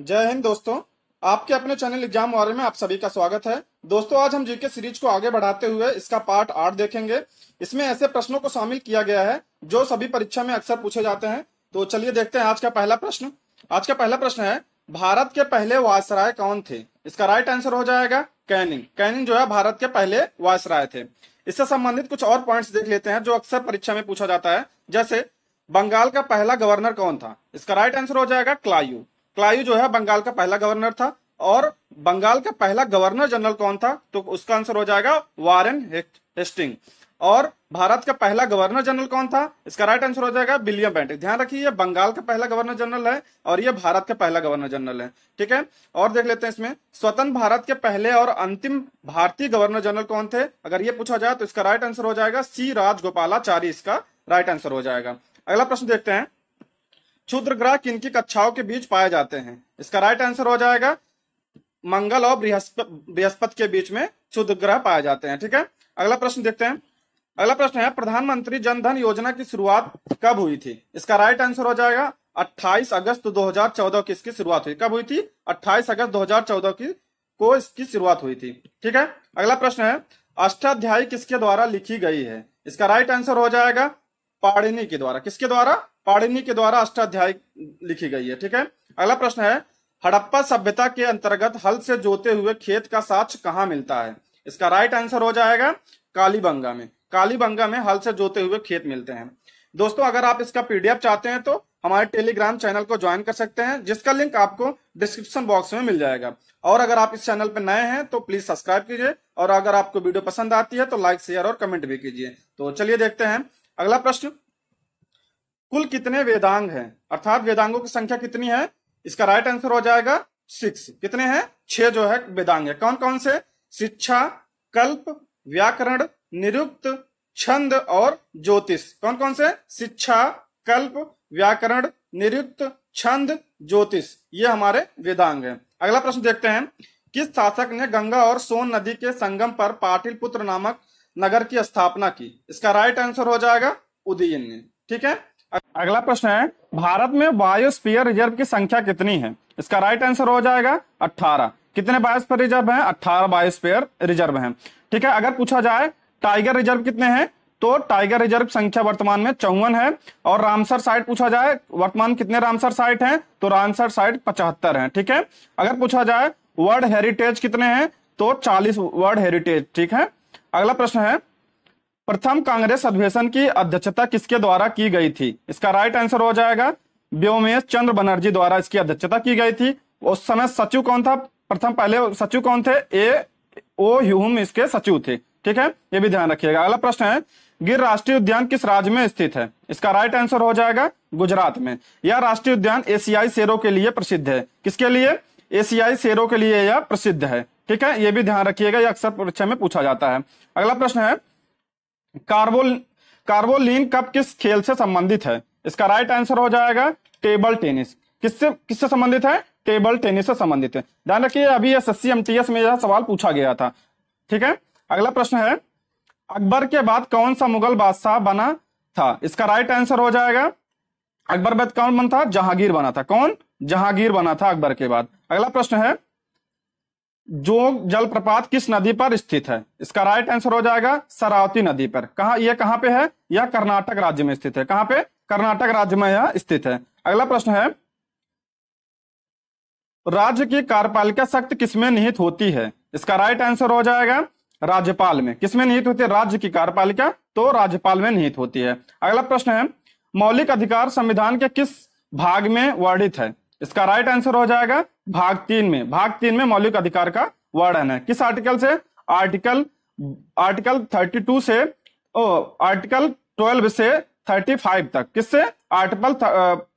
जय हिंद दोस्तों आपके अपने चैनल एग्जाम वारे में आप सभी का स्वागत है दोस्तों आज हम जीके सीरीज को आगे बढ़ाते हुए इसका पार्ट आठ देखेंगे इसमें ऐसे प्रश्नों को शामिल किया गया है जो सभी परीक्षा में अक्सर पूछे जाते हैं तो चलिए देखते हैं आज का पहला प्रश्न आज का पहला प्रश्न है भारत के पहले वायसराय कौन थे इसका राइट आंसर हो जाएगा कैनिंग कैनिंग जो है भारत के पहले वायसराय थे इससे संबंधित कुछ और पॉइंट्स देख लेते हैं जो अक्सर परीक्षा में पूछा जाता है जैसे बंगाल का पहला गवर्नर कौन था इसका राइट आंसर हो जाएगा क्लायू क्लायू जो है बंगाल का पहला गवर्नर था और बंगाल का पहला गवर्नर जनरल कौन था तो उसका आंसर हो जाएगा वारेन हेस्टिंग और भारत का पहला गवर्नर जनरल कौन था इसका राइट आंसर हो जाएगा विलियम बेंटिक ध्यान रखिए ये बंगाल का पहला गवर्नर जनरल है और ये भारत का पहला गवर्नर जनरल है ठीक है और देख लेते हैं इसमें स्वतंत्र भारत के पहले और अंतिम भारतीय गवर्नर जनरल कौन थे अगर ये पूछा जाए तो इसका राइट आंसर हो जाएगा सी राजगोपालाचारी इसका राइट आंसर हो जाएगा अगला प्रश्न देखते हैं क्षुद्र ग्रह किन की कक्षाओं के बीच पाए जाते हैं इसका राइट आंसर हो जाएगा मंगल और बृहस्पति बृहस्पति के बीच में क्षुद्र ग्रह पाए जाते हैं ठीक है अगला प्रश्न देखते हैं अगला प्रश्न है प्रधानमंत्री जनधन योजना की शुरुआत कब हुई थी इसका राइट आंसर हो जाएगा 28 अगस्त 2014 की इसकी शुरुआत हुई कब हुई थी 28 अगस्त 2014 की को इसकी शुरुआत हुई थी ठीक है अगला प्रश्न है अष्टाध्यायी किसके द्वारा लिखी गई है इसका राइट आंसर हो जाएगा पाड़िनी के द्वारा किसके द्वारा पाणिनि के द्वारा अष्टाध्याय लिखी गई है ठीक है अगला प्रश्न है हड़प्पा सभ्यता के अंतर्गत हल से जोते हुए खेत का साक्ष कहाँ मिलता है इसका राइट आंसर हो जाएगा कालीबंगा में कालीबंगा में हल से जोते हुए खेत मिलते हैं दोस्तों अगर आप इसका पीडीएफ चाहते हैं तो हमारे टेलीग्राम चैनल को ज्वाइन कर सकते हैं जिसका लिंक आपको डिस्क्रिप्शन बॉक्स में मिल जाएगा और अगर आप इस चैनल पर नए हैं तो प्लीज सब्सक्राइब कीजिए और अगर आपको वीडियो पसंद आती है तो लाइक शेयर और कमेंट भी कीजिए तो चलिए देखते हैं अगला प्रश्न कुल कितने वेदांग हैं अर्थात वेदांगों की संख्या कितनी है इसका राइट आंसर हो जाएगा सिक्स कितने हैं छह जो है वेदांग है कौन कौन से शिक्षा कल्प व्याकरण निरुक्त छंद और ज्योतिष कौन कौन से शिक्षा कल्प व्याकरण निरुक्त छंद ज्योतिष ये हमारे वेदांग हैं अगला प्रश्न देखते हैं किस शासक ने गंगा और सोन नदी के संगम पर पाटिलपुत्र नामक नगर की स्थापना की इसका राइट आंसर हो जाएगा उदयन ने ठीक है अगला प्रश्न है भारत में बायोस्पीयर रिजर्व की संख्या कितनी है इसका राइट आंसर हो जाएगा अट्ठारह कितने बायोस्पीयर रिजर्व हैं अट्ठारह बायोस्पीयर रिजर्व हैं ठीक है अगर पूछा जाए टाइगर रिजर्व कितने हैं तो टाइगर रिजर्व संख्या वर्तमान में चौवन है और रामसर साइट पूछा जाए वर्तमान कितने रामसर साइट हैं तो रामसर साइट पचहत्तर है ठीक है अगर पूछा जाए वर्ल्ड हेरिटेज कितने हैं तो चालीस वर्ल्ड हेरिटेज ठीक है अगला प्रश्न है प्रथम कांग्रेस अधिवेशन की अध्यक्षता किसके द्वारा की गई थी इसका राइट आंसर हो जाएगा व्योमेश चंद्र बनर्जी द्वारा इसकी अध्यक्षता की गई थी उस समय सचिव कौन था प्रथम पहले सचिव कौन थे ए ओ ह्यूम इसके सचिव थे ठीक है ये भी ध्यान रखिएगा अगला प्रश्न है गिर राष्ट्रीय उद्यान किस राज्य में स्थित है इसका राइट आंसर हो जाएगा गुजरात में यह राष्ट्रीय उद्यान एशियाई शेरों के लिए प्रसिद्ध है किसके लिए एशियाई शेरों के लिए यह प्रसिद्ध है ठीक है ये भी ध्यान रखिएगा यह अक्सर परीक्षा में पूछा जाता है अगला प्रश्न है कार्बोल कार्बोलिन कप किस खेल से संबंधित है इसका राइट आंसर हो जाएगा टेबल टेनिस किससे किससे संबंधित है टेबल टेनिस से संबंधित है ध्यान रखिए अभी एस एस सी में यह सवाल पूछा गया था ठीक है अगला प्रश्न है अकबर के बाद कौन सा मुगल बादशाह बना था इसका राइट आंसर हो जाएगा अकबर बाद कौन बना था जहांगीर बना था कौन जहांगीर बना था अकबर के बाद अगला प्रश्न है जो जलप्रपात किस नदी पर स्थित है इसका राइट आंसर हो जाएगा सरावती नदी पर कहा यह कहां पे है यह कर्नाटक राज्य में स्थित है कहां पे कर्नाटक राज्य में यह स्थित है अगला प्रश्न है राज्य की कार्यपालिका सख्त किसमें निहित होती है इसका राइट आंसर हो जाएगा राज्यपाल में किसमें निहित होती है राज्य की कार्यपालिका तो राज्यपाल में निहित होती है अगला प्रश्न है मौलिक अधिकार संविधान के किस भाग में वर्णित है इसका राइट आंसर हो जाएगा भाग तीन में भाग तीन में मौलिक अधिकार का वर्णन है किस आर्टिकल से आर्टिकल आर्टिकल 32 से ओ आर्टिकल 12 से 35 तक किससे आर्टिकल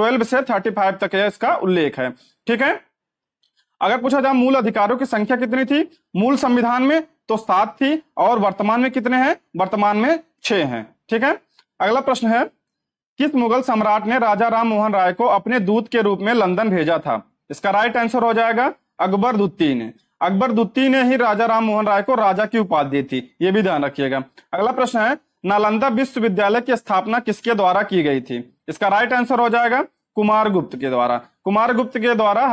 12 से 35 तक है इसका उल्लेख है ठीक है अगर पूछा जाए मूल अधिकारों की संख्या कितनी थी मूल संविधान में तो सात थी और वर्तमान में कितने हैं वर्तमान में छह हैं ठीक है अगला प्रश्न है किस मुगल सम्राट ने राजा राम मोहन राय को अपने दूत के रूप में लंदन भेजा था इसका राइट आंसर हो जाएगा अकबर दुत्ती ने अकबर दुत्ती ने ही राजा राम मोहन राय को राजा की उपाधि दी थी ये भी ध्यान रखिएगा अगला प्रश्न है नालंदा विश्वविद्यालय की स्थापना किसके द्वारा की गई थी इसका राइट आंसर हो जाएगा कुमार गुप्त के द्वारा कुमार गुप्त के द्वारा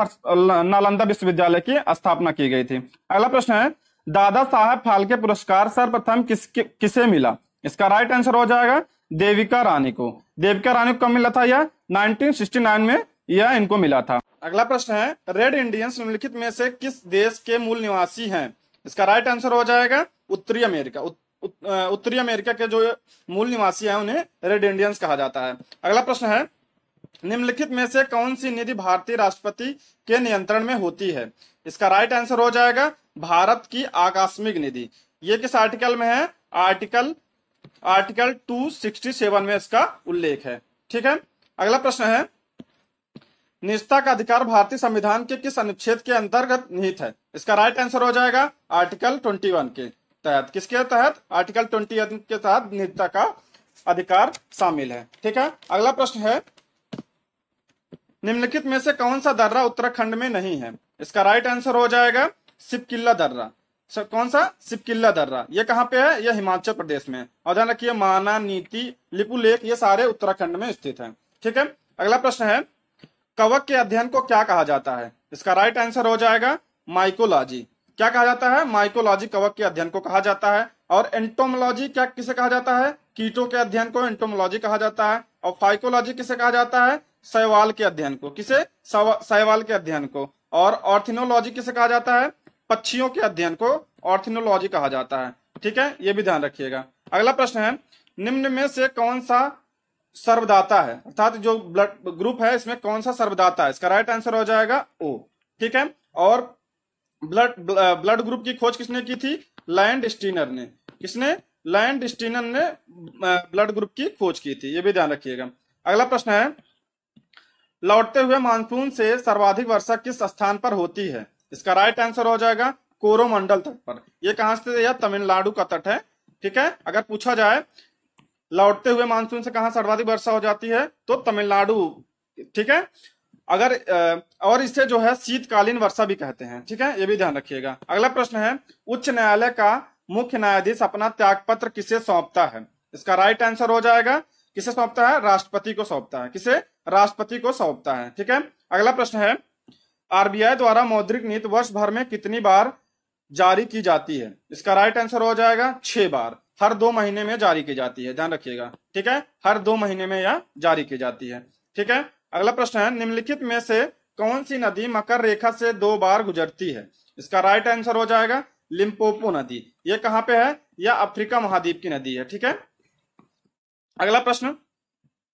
नालंदा विश्वविद्यालय की स्थापना की गई थी अगला प्रश्न है दादा साहब फालके पुरस्कार सर्वप्रथम किसके किसे मिला इसका राइट आंसर हो जाएगा देविका रानी को देविका रानी को कब मिला था यह 1969 में यह इनको मिला था अगला प्रश्न है रेड इंडियंस निम्नलिखित में से किस देश के मूल निवासी हैं इसका राइट आंसर हो जाएगा उत्तरी अमेरिका उत्तरी अमेरिका के जो मूल निवासी हैं उन्हें रेड इंडियंस कहा जाता है अगला प्रश्न है निम्नलिखित में से कौन सी निधि भारतीय राष्ट्रपति के नियंत्रण में होती है इसका राइट आंसर हो जाएगा भारत की आकस्मिक निधि ये किस आर्टिकल में है आर्टिकल आर्टिकल टू में इसका उल्लेख है ठीक है अगला प्रश्न है निजता का अधिकार भारतीय संविधान के किस अनुच्छेद के अंतर्गत निहित है इसका राइट आंसर हो जाएगा आर्टिकल ट्वेंटी वन के तहत किसके तहत आर्टिकल ट्वेंटी के तहत निजता का अधिकार शामिल है ठीक है अगला प्रश्न है निम्नलिखित में से कौन सा दर्रा उत्तराखंड में नहीं है इसका राइट आंसर हो जाएगा सिपकिल्ला दर्रा कौन सा सिपकिल्ला दर्रा ये कहाँ पे है ये हिमाचल प्रदेश में और ध्यान रखिए माना नीति लिपुलेख ये सारे उत्तराखंड में स्थित है ठीक है अगला प्रश्न है कवक के अध्ययन को क्या कहा जाता है इसका राइट आंसर हो जाएगा माइकोलॉजी क्या कहा जाता है माइकोलॉजी कवक के अध्ययन को कहा जाता है और एंटोमोलॉजी क्या किसे कहा जाता है कीटों के अध्ययन को एंटोमोलॉजी कहा जाता है और फाइकोलॉजी किसे कहा जाता है सहवाल के अध्ययन को किसे सहवाल के अध्ययन को और ऑर्थिनोलॉजी किसे कहा जाता है पक्षियों के अध्ययन को ऑर्थिनोलॉजी कहा जाता है ठीक है ये भी ध्यान रखिएगा अगला प्रश्न है निम्न में से कौन सा सर्वदाता है अर्थात जो ब्लड ग्रुप है इसमें कौन सा सर्वदाता है इसका राइट आंसर हो जाएगा ओ ठीक है और ब्लड ब्लड ग्रुप की खोज किसने की थी लैंड स्टीनर ने किसने लैंड स्टीनर ने ब्लड ग्रुप की खोज की थी ये भी ध्यान रखिएगा अगला प्रश्न है लौटते हुए मानसून से सर्वाधिक वर्षा किस स्थान पर होती है इसका राइट आंसर हो जाएगा कोरोमंडल तट पर यह कहां से यह तमिलनाडु का तट है ठीक है अगर पूछा जाए लौटते हुए मानसून से कहा सर्वाधिक वर्षा हो जाती है तो तमिलनाडु ठीक है अगर और इसे जो है शीतकालीन वर्षा भी कहते हैं ठीक है ये भी ध्यान रखिएगा अगला प्रश्न है उच्च न्यायालय का मुख्य न्यायाधीश अपना त्यागपत्र किसे सौंपता है इसका राइट आंसर हो जाएगा किसे सौंपता है राष्ट्रपति को सौंपता है किसे राष्ट्रपति को सौंपता है ठीक है अगला प्रश्न है आरबीआई द्वारा मौद्रिक नीति वर्ष भर में कितनी बार जारी की जाती है इसका राइट आंसर हो जाएगा छह बार हर दो महीने में जारी की जाती है ध्यान रखिएगा ठीक है हर दो महीने में यह जारी की जाती है ठीक है अगला प्रश्न है निम्नलिखित में से कौन सी नदी मकर रेखा से दो बार गुजरती है इसका राइट आंसर हो जाएगा लिम्पोपो नदी ये कहाँ पे है यह अफ्रीका महाद्वीप की नदी है ठीक है अगला प्रश्न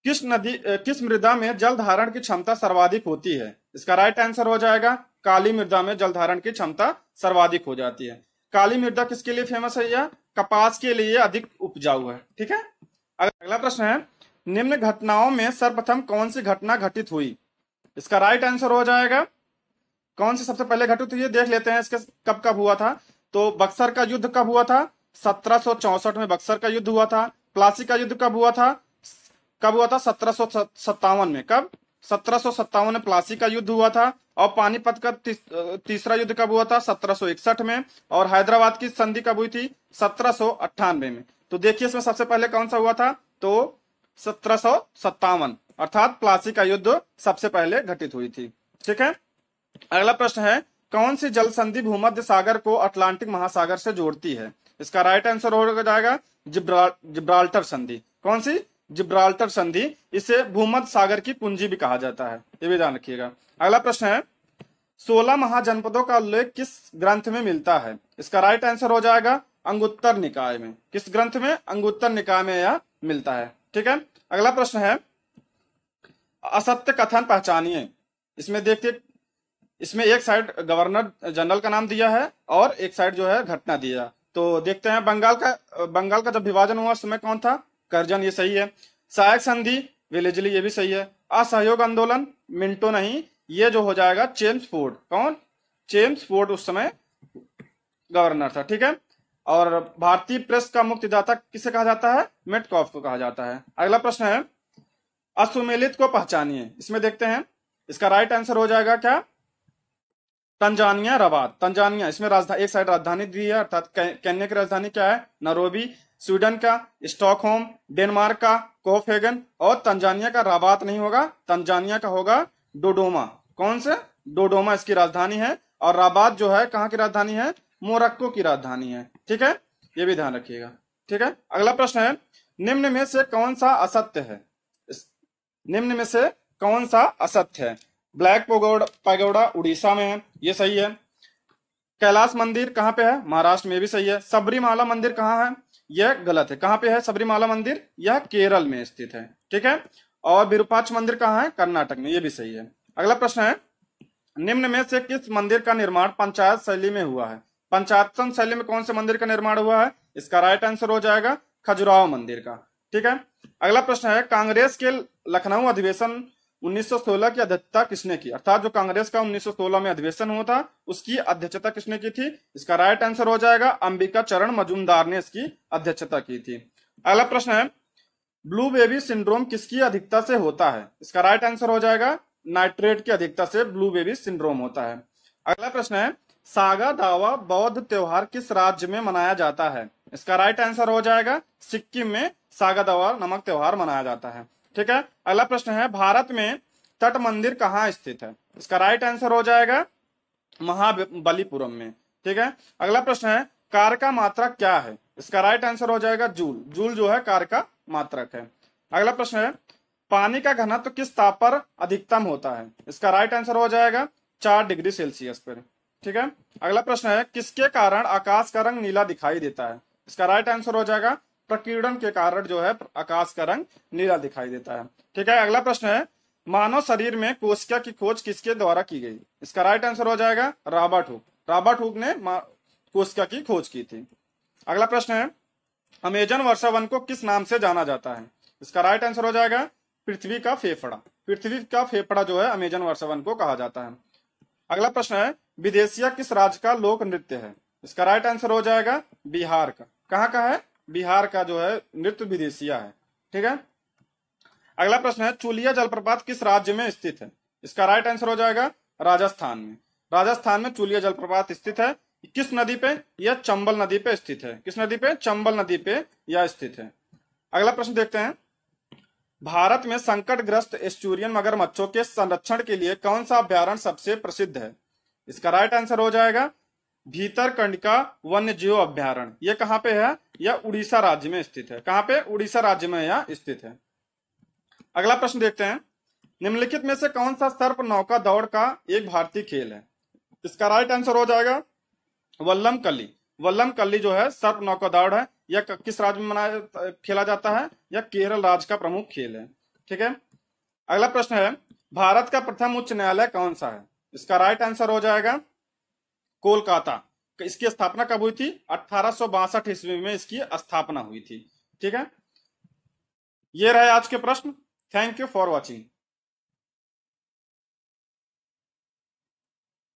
किस नदी किस मृदा में जल धारण की क्षमता सर्वाधिक होती है इसका राइट आंसर हो जाएगा काली मृदा में जल धारण की क्षमता सर्वाधिक हो जाती है काली मृदा किसके लिए फेमस है यह कपास के लिए अधिक उपजाऊ है ठीक है अगला प्रश्न है निम्न घटनाओं में सर्वप्रथम कौन सी घटना घटित हुई इसका राइट आंसर हो जाएगा कौन सी सबसे पहले घटित हुई देख लेते हैं इसके कब कब हुआ था तो बक्सर का युद्ध कब हुआ था सत्रह में बक्सर का युद्ध हुआ था प्लासी का युद्ध कब हुआ था कब हुआ था सत्रह में कब सत्रह में प्लासी का युद्ध हुआ था और पानीपत का तीसरा युद्ध कब हुआ था इकसठ में और हैदराबाद की संधि कब हुई थी सत्रह में तो देखिए इसमें सबसे पहले कौन सा हुआ था तो सत्रह अर्थात प्लासी का युद्ध सबसे पहले घटित हुई थी ठीक है अगला प्रश्न है कौन सी जल संधि भूमध्य सागर को अटलांटिक महासागर से जोड़ती है इसका राइट आंसर हो जाएगा जिब्राल्टर संधि कौन सी जिब्राल्टर संधि इसे भूमध सागर की पूंजी भी कहा जाता है ये भी ध्यान रखिएगा अगला प्रश्न है सोलह महाजनपदों का उल्लेख किस ग्रंथ में मिलता है इसका राइट आंसर हो जाएगा अंगुत्तर निकाय में किस ग्रंथ में अंगुत्तर निकाय में यह मिलता है ठीक है अगला प्रश्न है असत्य कथन पहचानिए इसमें देखिए इसमें एक साइड गवर्नर जनरल का नाम दिया है और एक साइड जो है घटना दिया तो देखते हैं बंगाल का बंगाल का जब विभाजन हुआ उस समय कौन था करजन ये सही है सहायक संधि विलेजली ये भी सही है असहयोग आंदोलन मिंटो नहीं ये जो हो जाएगा चेम्स फोर्ड कौन चेम्स फोर्ड उस समय गवर्नर था ठीक है और भारतीय प्रेस का मुक्तिदाता किसे कहा जाता है मेटकॉफ को कहा जाता है अगला प्रश्न है असुमेलित को पहचानिए इसमें देखते हैं इसका राइट आंसर हो जाएगा क्या तंजानिया रवात तंजानिया इसमें राजधानी एक साइड राजधानी दी है अर्थात केन्या की राजधानी क्या है नरोबी स्वीडन का स्टॉकहोम डेनमार्क का कोफेगन और तंजानिया का राबात नहीं होगा तंजानिया का होगा डोडोमा कौन से डोडोमा इसकी राजधानी है और राबात जो है कहाँ की राजधानी है मोरक्को की राजधानी है ठीक है ये भी ध्यान रखिएगा ठीक है अगला प्रश्न है निम्न में से कौन सा असत्य है निम्न में से कौन सा असत्य है ब्लैक पगोड़ा उड़ीसा में है ये सही है कैलाश मंदिर कहाँ पे है महाराष्ट्र में भी सही है सबरीमाला मंदिर कहाँ है यह गलत है कहाँ पे है सबरीमाला मंदिर यह केरल में स्थित है ठीक है और विरूपाक्ष मंदिर कहाँ है कर्नाटक में यह भी सही है अगला प्रश्न है निम्न में से किस मंदिर का निर्माण पंचायत शैली में हुआ है पंचायत शैली में कौन से मंदिर का निर्माण हुआ है इसका राइट आंसर हो जाएगा खजुराहो मंदिर का ठीक है अगला प्रश्न है कांग्रेस के लखनऊ अधिवेशन 1916 की अध्यक्षता किसने की अर्थात जो कांग्रेस का 1916 में अधिवेशन हुआ था उसकी अध्यक्षता किसने की थी इसका राइट आंसर हो जाएगा अंबिका चरण मजुमदार ने इसकी अध्यक्षता की थी अगला प्रश्न है ब्लू बेबी सिंड्रोम किसकी अधिकता से होता है इसका राइट आंसर हो जाएगा नाइट्रेट की अधिकता से ब्लू बेबी सिंड्रोम होता है अगला प्रश्न है सागा दावा बौद्ध त्योहार किस राज्य में मनाया जाता है इसका राइट आंसर हो जाएगा सिक्किम में सागा दावा नमक त्योहार मनाया जाता है ठीक है अगला प्रश्न है भारत में तट मंदिर कहाँ स्थित है इसका राइट आंसर हो जाएगा महाबलीपुरम में ठीक है अगला प्रश्न है कार का मात्रक क्या है इसका राइट आंसर हो जाएगा जूल जूल जो है कार का मात्रक है अगला प्रश्न है पानी का घनत्व तो किस ताप पर अधिकतम होता है इसका राइट आंसर हो जाएगा चार डिग्री सेल्सियस पर ठीक है अगला प्रश्न है किसके कारण आकाश का रंग नीला दिखाई देता है इसका राइट आंसर हो जाएगा प्रकीर्णन के कारण जो है आकाश का रंग नीला दिखाई देता है ठीक है अगला प्रश्न है मानव शरीर में कोशिका की खोज किसके द्वारा की गई इसका राइट आंसर हो जाएगा राबर्ट हुक रॉबर्ट हुक ने कोशिका की खोज की थी अगला प्रश्न है अमेजन वर्षावन को किस नाम से जाना जाता है इसका राइट आंसर हो जाएगा पृथ्वी का फेफड़ा पृथ्वी का फेफड़ा जो है अमेजन वर्षावन को कहा जाता है अगला प्रश्न है विदेशिया किस राज्य का लोक नृत्य है इसका राइट आंसर हो जाएगा बिहार का कहाँ का है बिहार का जो है नृत्य विदेशिया है ठीक है अगला प्रश्न है चूलिया जलप्रपात किस राज्य में स्थित है इसका राइट आंसर हो जाएगा राजस्थान में राजस्थान में चूलिया जलप्रपात स्थित है किस नदी पे यह चंबल नदी पे स्थित है किस नदी पे चंबल नदी पे यह स्थित है अगला प्रश्न देखते हैं भारत में संकटग्रस्त एस्टूरियन मगरमच्छों के संरक्षण के लिए कौन सा अभ्यारण सबसे प्रसिद्ध है इसका राइट आंसर हो जाएगा भीतर कंडिका वन्य जीव अभ्यारण यह कहाँ पे है यह उड़ीसा राज्य में स्थित है कहां पे उड़ीसा राज्य में यह स्थित है अगला प्रश्न देखते हैं निम्नलिखित में से कौन सा सर्प नौका दौड़ का एक भारतीय खेल है इसका राइट आंसर हो जाएगा वल्लम कली वल्लम कली जो है सर्प नौका दौड़ है यह किस राज्य में मनाया खेला जाता है यह केरल राज्य का प्रमुख खेल है ठीक है अगला प्रश्न है भारत का प्रथम उच्च न्यायालय कौन सा है इसका राइट आंसर हो जाएगा कोलकाता इसकी स्थापना कब हुई थी अठारह ईस्वी में इसकी स्थापना हुई थी ठीक है ये रहे आज के प्रश्न थैंक यू फॉर वॉचिंग